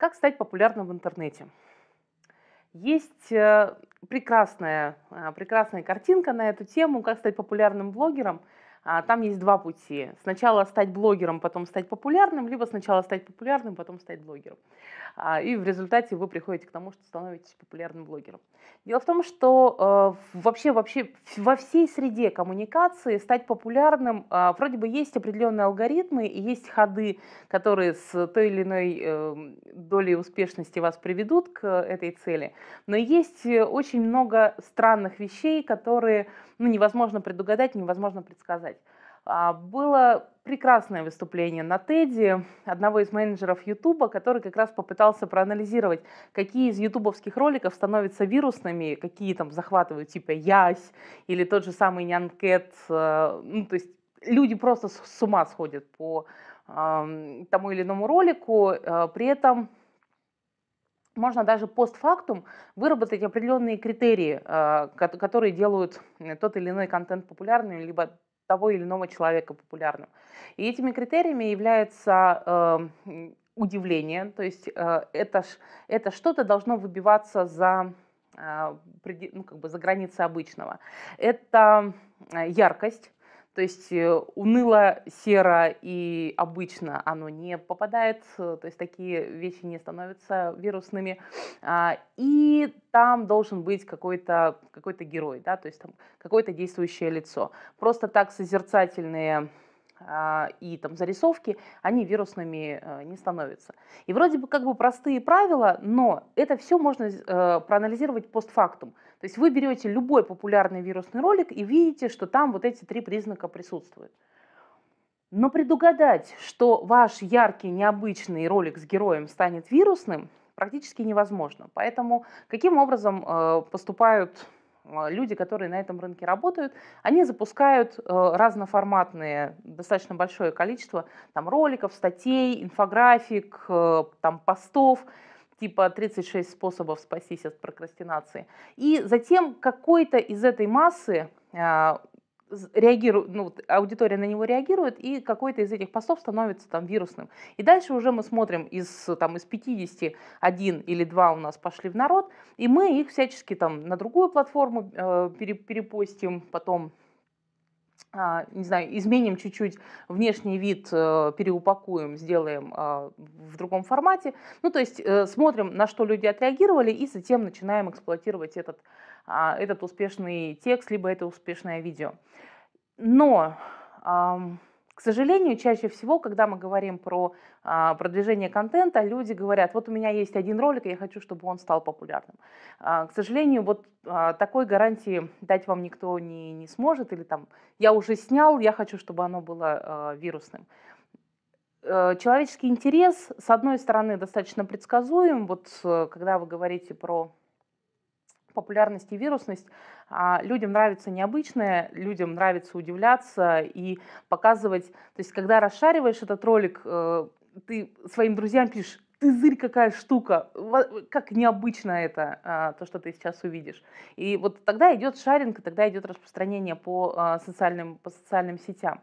Как стать популярным в интернете? Есть э, прекрасная, а, прекрасная картинка на эту тему, как стать популярным блогером – а, там есть два пути. Сначала стать блогером, потом стать популярным, либо сначала стать популярным, потом стать блогером. А, и в результате вы приходите к тому, что становитесь популярным блогером. Дело в том, что а, вообще, вообще во всей среде коммуникации стать популярным вроде бы есть определенные алгоритмы и есть ходы, которые с той или иной эм, долей успешности вас приведут к этой цели. Но есть э, очень много странных вещей, которые ну, невозможно предугадать, невозможно предсказать сказать. А, было прекрасное выступление на Теди одного из менеджеров Ютуба, который как раз попытался проанализировать, какие из ютубовских роликов становятся вирусными, какие там захватывают типа Ясь или тот же самый Нянкет. А, ну, то есть люди просто с ума сходят по тому или иному ролику. А, при этом можно даже постфактум выработать определенные критерии, которые делают э, тот или иной контент популярным, либо того или иного человека популярным. И этими критериями является э, удивление, то есть э, это, это что-то должно выбиваться за, э, ну, как бы за границы обычного. Это э, яркость, то есть э, уныло, серо и обычно оно не попадает, э, то есть такие вещи не становятся вирусными. А, и там должен быть какой-то какой герой, да, то есть там какое-то действующее лицо. Просто так созерцательные а, и там зарисовки, они вирусными э, не становятся. И вроде бы как бы простые правила, но это все можно э, проанализировать постфактум. То есть вы берете любой популярный вирусный ролик и видите, что там вот эти три признака присутствуют. Но предугадать, что ваш яркий, необычный ролик с героем станет вирусным, практически невозможно. Поэтому каким образом э, поступают а, люди, которые на этом рынке работают, они запускают э, разноформатные, достаточно большое количество там, роликов, статей, инфографик, э, там, постов, типа 36 способов спастись от прокрастинации. И затем какой-то из этой массы э, реагирует, ну, аудитория на него реагирует, и какой-то из этих постов становится там вирусным. И дальше уже мы смотрим, из, там, из 50 один или два у нас пошли в народ, и мы их всячески там на другую платформу э, перепостим, потом а, не знаю, изменим чуть-чуть внешний вид, э, переупакуем, сделаем а, в другом формате. Ну, то есть э, смотрим, на что люди отреагировали, и затем начинаем эксплуатировать этот а, этот успешный текст, либо это успешное видео. Но, к сожалению, чаще всего, когда мы говорим про а, продвижение контента, люди говорят, вот у меня есть один ролик, и я хочу, чтобы он стал популярным. А, к сожалению, вот такой гарантии дать вам никто не, не сможет, или там, я уже снял, я хочу, чтобы оно было вирусным э, человеческий интерес, с одной стороны, достаточно предсказуем. Вот э, когда вы говорите про популярность и вирусность. А людям нравится необычное, людям нравится удивляться и показывать. То есть, когда расшариваешь этот ролик, э, ты своим друзьям пишешь, ты зырь какая штука, как необычно это, а, то, что ты сейчас увидишь. И вот тогда идет шаринг, тогда идет распространение по а, социальным, по социальным сетям.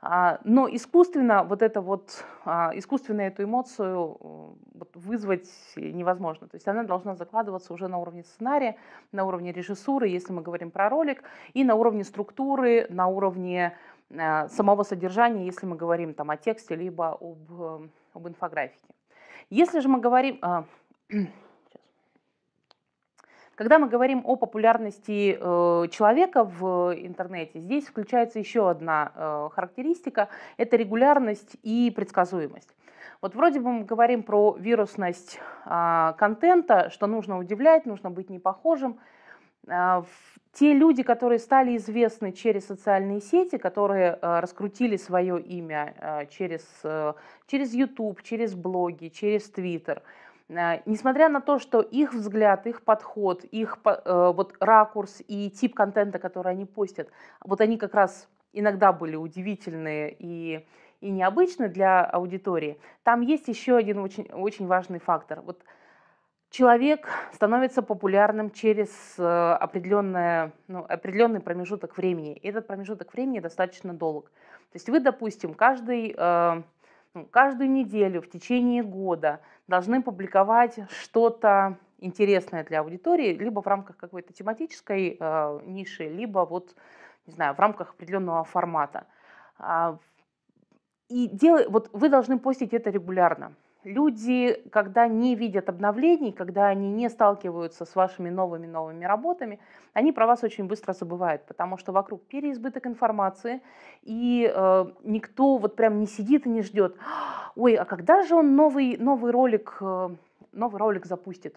А, но искусственно вот это вот, а, искусственно эту эмоцию вызвать невозможно. То есть она должна закладываться уже на уровне сценария, на уровне режиссуры, если мы говорим про ролик, и на уровне структуры, на уровне а, самого содержания, если мы говорим там о тексте, либо об, об инфографике. Если же мы говорим... Когда мы говорим о популярности э, человека в интернете, здесь включается еще одна э, характеристика – это регулярность и предсказуемость. Вот вроде бы мы говорим про вирусность а, контента, что нужно удивлять, нужно быть непохожим. Э, те люди, которые стали известны через социальные сети, которые э, раскрутили свое имя через, через YouTube, через блоги, через Twitter – Э, несмотря на то, что их взгляд, их подход, их э, вот ракурс и тип контента, который они постят, вот они как раз иногда были удивительные и и необычные для аудитории, там есть еще один очень, очень важный фактор. Вот человек становится популярным через э, определенное, ну, определенный промежуток времени. И этот промежуток времени достаточно долг. То есть вы, допустим, каждый, э, ну, каждую неделю в течение года должны публиковать что-то интересное для аудитории, либо в рамках какой-то тематической э, ниши, либо вот, не знаю, в рамках определенного формата. А, и дел... вот вы должны постить это регулярно люди, когда не видят обновлений, когда они не сталкиваются с вашими новыми-новыми работами, они про вас очень быстро забывают, потому что вокруг переизбыток информации, и э, никто вот прям не сидит и не ждет, ой, а когда же он новый, новый, ролик, э, новый ролик запустит?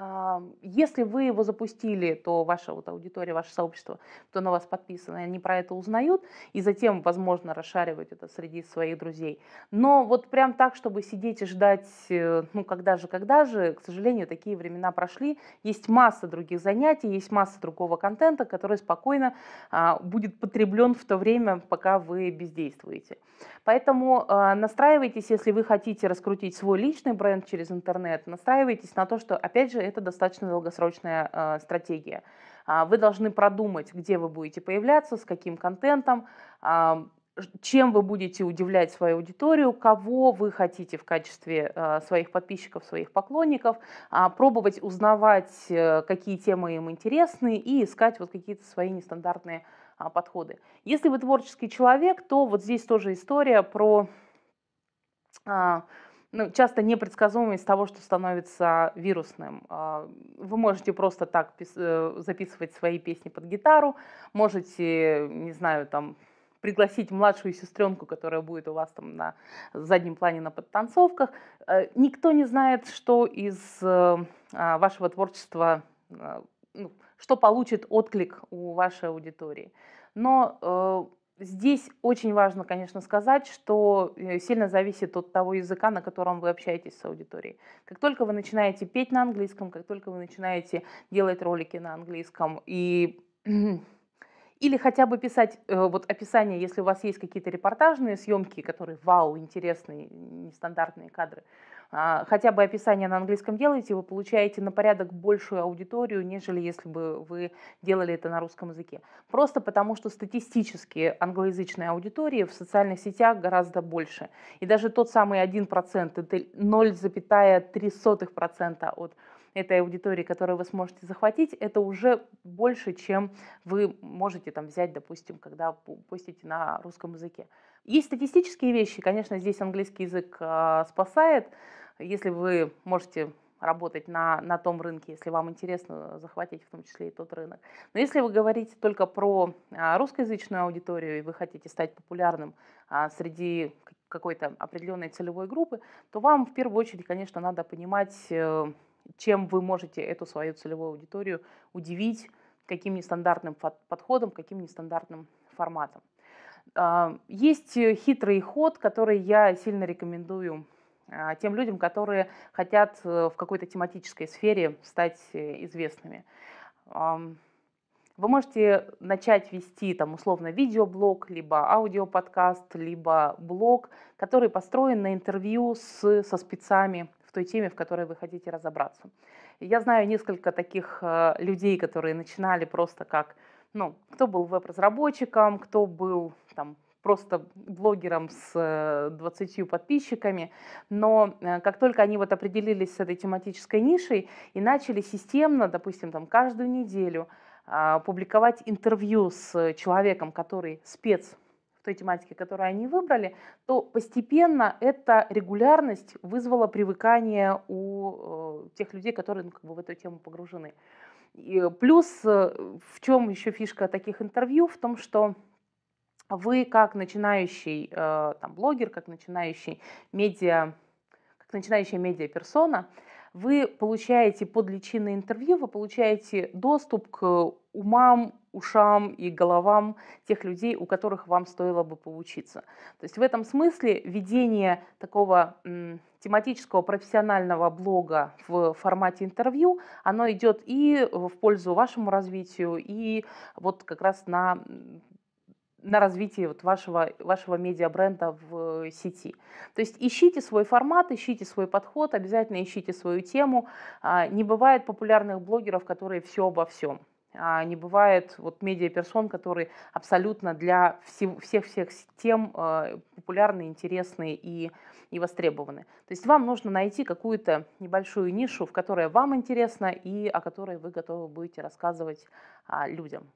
А, если вы его запустили, то ваша вот аудитория, ваше сообщество, кто на вас подписан, они про это узнают, и затем, возможно, расшаривать это среди своих друзей. Но вот прям так, чтобы сидеть и ждать, э, ну, когда же, когда же, к сожалению, такие времена прошли. Есть масса других занятий, есть масса другого контента, который спокойно а, будет потреблен в то время, пока вы бездействуете. Поэтому а, настраивайтесь, если вы хотите раскрутить свой личный бренд через интернет, настраивайтесь на то, что, опять же, это достаточно долгосрочная э, стратегия. А, вы должны продумать, где вы будете появляться, с каким контентом, э, чем вы будете удивлять свою аудиторию, кого вы хотите в качестве э, своих подписчиков, своих поклонников, э, пробовать узнавать, э, какие темы им интересны и искать вот какие-то свои нестандартные подходы. Если вы творческий человек, то вот здесь тоже история про ну, часто непредсказуемый из того, что становится вирусным. А, вы можете просто так э, записывать свои песни под гитару, можете, не знаю, там пригласить младшую сестренку, которая будет у вас там на заднем плане на подтанцовках. Э, никто не знает, что из э, а, вашего творчества, ну, что получит отклик у вашей аудитории. Но Здесь очень важно, конечно, сказать, что э, сильно зависит от того языка, на котором вы общаетесь с аудиторией. Как только вы начинаете петь на английском, как только вы начинаете делать ролики на английском и или хотя бы писать э, вот описание, если у вас есть какие-то репортажные съемки, которые вау, интересные, нестандартные кадры, а, хотя бы описание на английском делаете, вы получаете на порядок большую аудиторию, нежели если бы вы делали это на русском языке. Просто потому, что статистически англоязычной аудитории в социальных сетях гораздо больше. И даже тот самый 1%, это 0,3% от этой аудитории, которую вы сможете захватить, это уже больше, чем вы можете там взять, допустим, когда пустите на русском языке. Есть статистические вещи, конечно, здесь английский язык а, спасает. Если вы можете работать на, на том рынке, если вам интересно захватить в том числе и тот рынок. Но если вы говорите только про а, русскоязычную аудиторию и вы хотите стать популярным а, среди какой-то определенной целевой группы, то вам в первую очередь, конечно, надо понимать, э, чем вы можете эту свою целевую аудиторию удивить, каким нестандартным подходом, каким нестандартным форматом. А, есть э, хитрый ход, который я сильно рекомендую а, тем людям, которые хотят э, в какой-то тематической сфере стать э, известными. Вы можете начать вести там условно видеоблог, либо аудиоподкаст, либо блог, который построен на интервью с, со спецами в той теме, в которой вы хотите разобраться. Я знаю несколько таких э, людей, которые начинали просто как, ну, кто был веб-разработчиком, кто был там просто блогером с 20 э, подписчиками, но э, как только они вот определились с этой тематической нишей и начали системно, допустим, там каждую неделю а, публиковать интервью с человеком, который спец той тематике, которую они выбрали, то постепенно эта регулярность вызвала привыкание у э, тех людей, которые ну, как бы в эту тему погружены. И плюс э, в чем еще фишка таких интервью? В том, что вы как начинающий э, там, блогер, как начинающий медиа, как начинающая медиаперсона персона вы получаете под личиной интервью, вы получаете доступ к умам, ушам и головам тех людей, у которых вам стоило бы поучиться. То есть в этом смысле ведение такого м, тематического профессионального блога в формате интервью, оно идет и в пользу вашему развитию, и вот как раз на на развитие вот вашего, вашего медиабренда в э, сети. То есть ищите свой формат, ищите свой подход, обязательно ищите свою тему. А, не бывает популярных блогеров, которые все обо всем. А, не бывает вот медиаперсон, который абсолютно для всех-всех тем э, популярны, интересны и, и востребованы. То есть вам нужно найти какую-то небольшую нишу, в которой вам интересно и о которой вы готовы будете рассказывать а, людям.